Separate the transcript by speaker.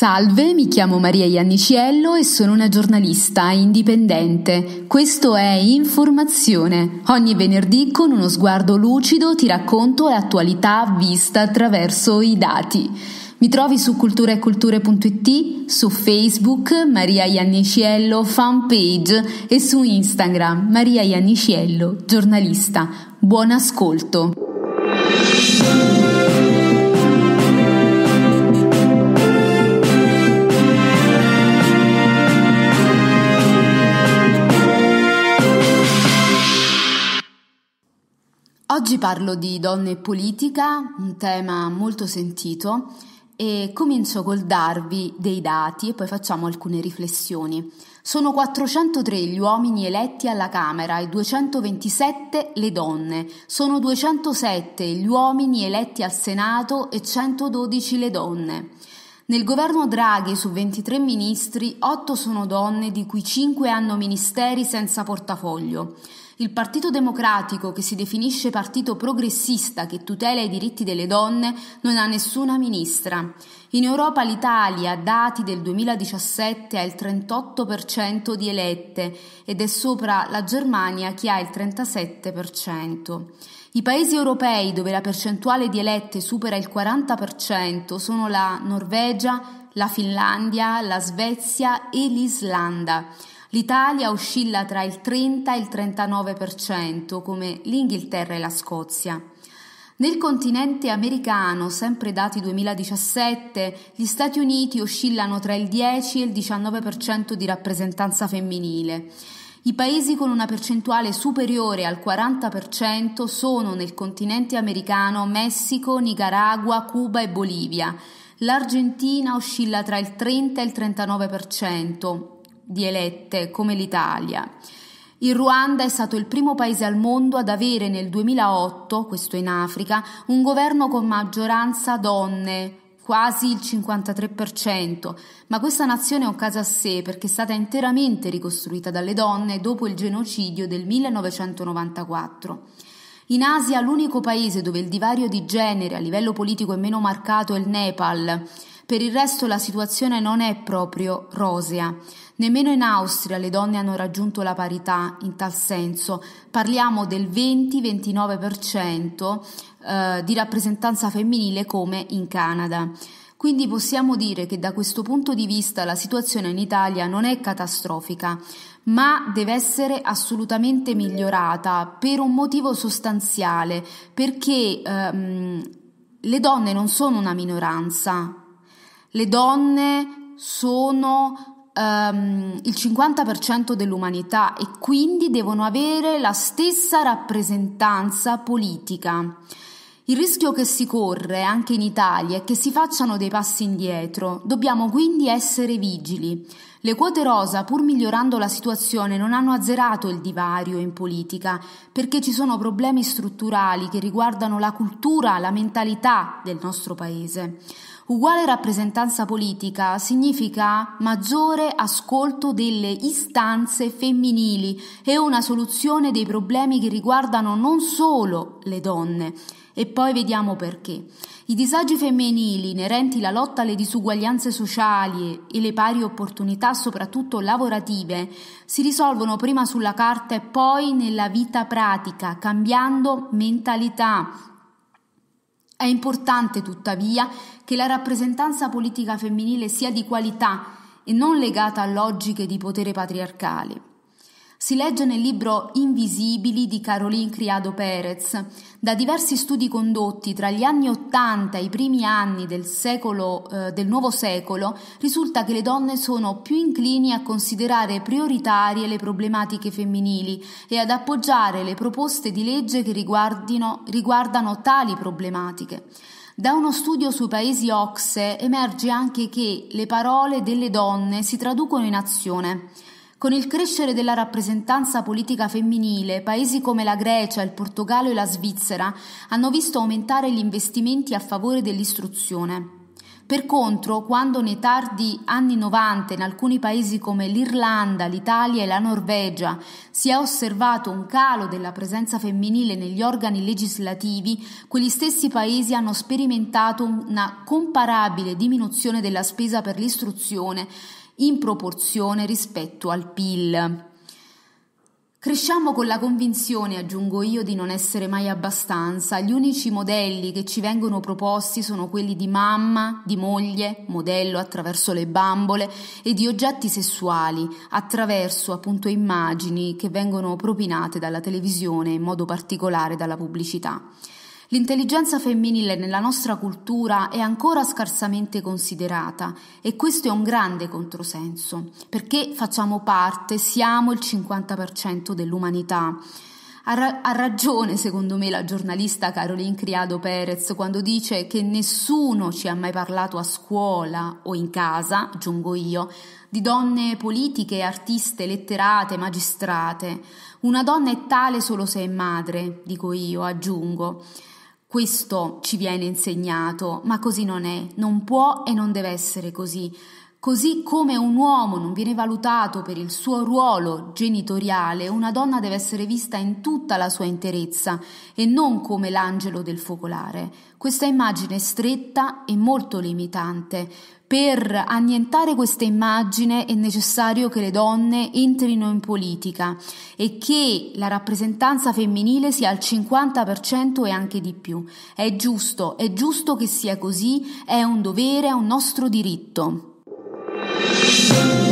Speaker 1: Salve, mi chiamo Maria Iannicello e sono una giornalista indipendente. Questo è Informazione. Ogni venerdì con uno sguardo lucido ti racconto l'attualità vista attraverso i dati. Mi trovi su culturaeculture.it, su Facebook Maria Iannicello fanpage e su Instagram Maria Iannicello giornalista. Buon ascolto. Oggi parlo di donne e politica, un tema molto sentito, e comincio col darvi dei dati e poi facciamo alcune riflessioni. Sono 403 gli uomini eletti alla Camera e 227 le donne, sono 207 gli uomini eletti al Senato e 112 le donne. Nel governo Draghi su 23 ministri, 8 sono donne, di cui 5 hanno ministeri senza portafoglio. Il Partito Democratico, che si definisce partito progressista che tutela i diritti delle donne, non ha nessuna ministra. In Europa l'Italia, dati del 2017, ha il 38% di elette ed è sopra la Germania che ha il 37%. I paesi europei dove la percentuale di elette supera il 40% sono la Norvegia, la Finlandia, la Svezia e l'Islanda. L'Italia oscilla tra il 30 e il 39%, come l'Inghilterra e la Scozia. Nel continente americano, sempre dati 2017, gli Stati Uniti oscillano tra il 10 e il 19% di rappresentanza femminile. I paesi con una percentuale superiore al 40% sono nel continente americano Messico, Nicaragua, Cuba e Bolivia. L'Argentina oscilla tra il 30 e il 39%, di elette come l'Italia. Il Ruanda è stato il primo paese al mondo ad avere nel 2008, questo in Africa, un governo con maggioranza donne, quasi il 53%, ma questa nazione è un caso a sé perché è stata interamente ricostruita dalle donne dopo il genocidio del 1994. In Asia l'unico paese dove il divario di genere a livello politico è meno marcato è il Nepal, per il resto la situazione non è proprio rosea. Nemmeno in Austria le donne hanno raggiunto la parità in tal senso. Parliamo del 20-29% eh, di rappresentanza femminile come in Canada. Quindi possiamo dire che da questo punto di vista la situazione in Italia non è catastrofica, ma deve essere assolutamente migliorata per un motivo sostanziale, perché ehm, le donne non sono una minoranza, le donne sono um, il 50% dell'umanità e quindi devono avere la stessa rappresentanza politica. Il rischio che si corre anche in Italia è che si facciano dei passi indietro. Dobbiamo quindi essere vigili. Le quote rosa, pur migliorando la situazione, non hanno azzerato il divario in politica, perché ci sono problemi strutturali che riguardano la cultura, la mentalità del nostro Paese. Uguale rappresentanza politica significa maggiore ascolto delle istanze femminili e una soluzione dei problemi che riguardano non solo le donne. E poi vediamo perché. I disagi femminili inerenti alla lotta alle disuguaglianze sociali e le pari opportunità, soprattutto lavorative, si risolvono prima sulla carta e poi nella vita pratica, cambiando mentalità. È importante tuttavia che la rappresentanza politica femminile sia di qualità e non legata a logiche di potere patriarcale si legge nel libro Invisibili di Caroline Criado Perez. Da diversi studi condotti tra gli anni Ottanta e i primi anni del, secolo, eh, del nuovo secolo, risulta che le donne sono più inclini a considerare prioritarie le problematiche femminili e ad appoggiare le proposte di legge che riguardano tali problematiche. Da uno studio sui paesi Ocse emerge anche che le parole delle donne si traducono in azione. Con il crescere della rappresentanza politica femminile, paesi come la Grecia, il Portogallo e la Svizzera hanno visto aumentare gli investimenti a favore dell'istruzione. Per contro, quando nei tardi anni 90 in alcuni paesi come l'Irlanda, l'Italia e la Norvegia si è osservato un calo della presenza femminile negli organi legislativi, quegli stessi paesi hanno sperimentato una comparabile diminuzione della spesa per l'istruzione, in proporzione rispetto al PIL. Cresciamo con la convinzione, aggiungo io, di non essere mai abbastanza. Gli unici modelli che ci vengono proposti sono quelli di mamma, di moglie, modello attraverso le bambole e di oggetti sessuali, attraverso appunto immagini che vengono propinate dalla televisione, in modo particolare dalla pubblicità. L'intelligenza femminile nella nostra cultura è ancora scarsamente considerata e questo è un grande controsenso, perché facciamo parte, siamo il 50% dell'umanità. Ha, ra- ha, ragione, secondo me, la giornalista Caroline Criado Perez quando dice che nessuno ci ha mai parlato a scuola o in casa, aggiungo io, di donne politiche, artiste, letterate, magistrate. Una donna è tale solo se è madre, dico io, aggiungo. Questo ci viene insegnato, ma così non è, non può e non deve essere così. Così come un uomo non viene valutato per il suo ruolo genitoriale, una donna deve essere vista in tutta la sua interezza e non come l'angelo del focolare. Questa immagine è stretta e molto limitante. Per annientare questa immagine è necessario che le donne entrino in politica e che la rappresentanza femminile sia al 50% e anche di più. È giusto, è giusto che sia così, è un dovere, è un nostro diritto. you.